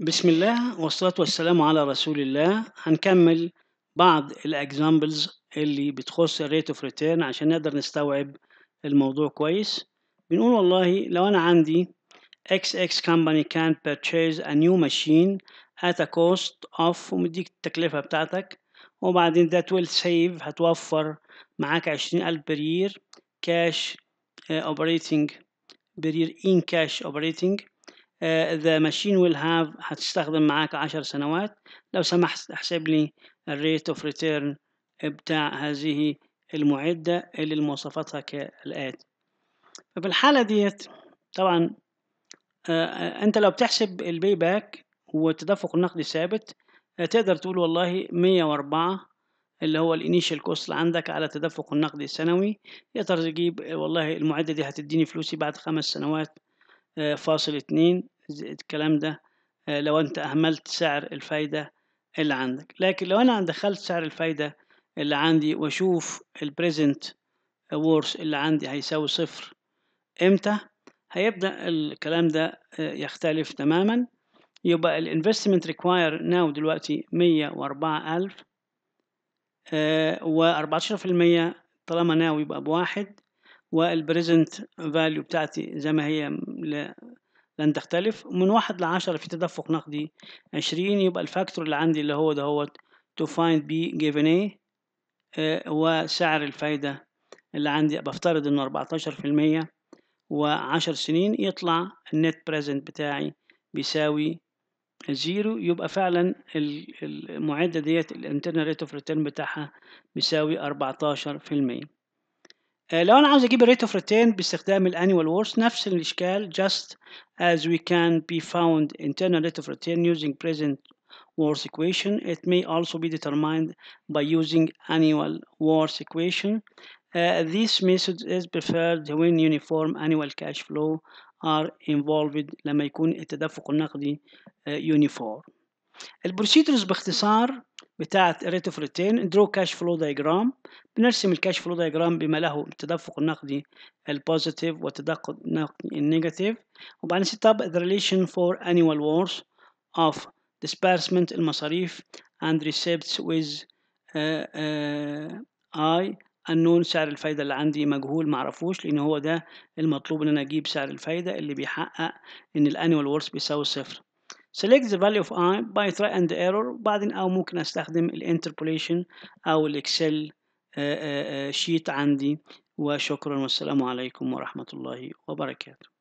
بسم الله والصلاة والسلام على رسول الله هنكمل بعض الاكزامبلز اللي بتخص الريت اوف ريتيرن عشان نقدر نستوعب الموضوع كويس بنقول والله لو انا عندي XX company can purchase a new machine at a cost of ومديك التكلفة بتاعتك وبعدين that will save هتوفر معاك عشرين ألف per year cash آه، operating per year in cash operating ذا ماشين ويل هاف هتستخدم معاك عشر سنوات لو سمحت احسب لي الريت اوف ريتيرن بتاع هذه المعدة اللي مواصفاتها كالآتي ففي الحالة ديت طبعا آه انت لو بتحسب الباي باك والتدفق النقدي ثابت آه، تقدر تقول والله 104 اللي هو الانيشال كوست اللي عندك على التدفق النقدي السنوي تقدر تجيب والله المعدة دي هتديني فلوسي بعد خمس سنوات آه، فاصل اتنين الكلام ده آه، لو انت اهملت سعر الفايدة اللي عندك لكن لو انا دخلت سعر الفايدة اللي عندي واشوف البريزنت وورس اللي عندي هيساوي صفر امتى هيبدأ الكلام ده آه، يختلف تماما يبقى الانفستمنت ريكواير ناو دلوقتي مية واربعة ألف وأربعتاشر في المية طالما ناو يبقى بواحد والبريزنت فاليو بتاعتي زي ما هي لن تختلف من واحد لعشرة في تدفق نقدي عشرين يبقى الفاكتور اللي عندي اللي هو دهوت to find b given a آه، وسعر الفايدة اللي عندي بفترض انه اربعتاشر في المية وعشر سنين يطلع النت بريزنت بتاعي بيساوي زيرو يبقى فعلا المعدة ديت الانترنال ريت اوف ريتيرن بتاعها بيساوي اربعتاشر في المية لو انا عاوز اجيب الريت اوف ريتيرن باستخدام الانيوال وورس نفس الاشكال just as we can be found internal rate of return using present worth equation it may also be determined by using annual worth equation uh, this method is preferred when uniform annual cash flow are involved لما يكون التدفق النقدي uh, uniform البروسيدرز باختصار بتاعت ريت اوف ريتين درو كاش فلو دايجرام بنرسم الكاش فلو دايجرام بما له التدفق النقدي البوزيتيف والتدفق النقدي النيجاتيف وبعدين سيت اب ذا ريليشن فور انيوال وورث اوف disbursement المصاريف and receipts with uh, uh, I النون سعر الفايدة اللي عندي مجهول معرفوش لأن هو ده المطلوب إن أنا أجيب سعر الفايدة اللي بيحقق إن الأنيوال وورث بيساوي صفر select the value of i by try and error وبعدين او ممكن استخدم الانتربوليشن او الاكسل آه، شيت آه، آه، عندي وشكرا والسلام عليكم ورحمة الله وبركاته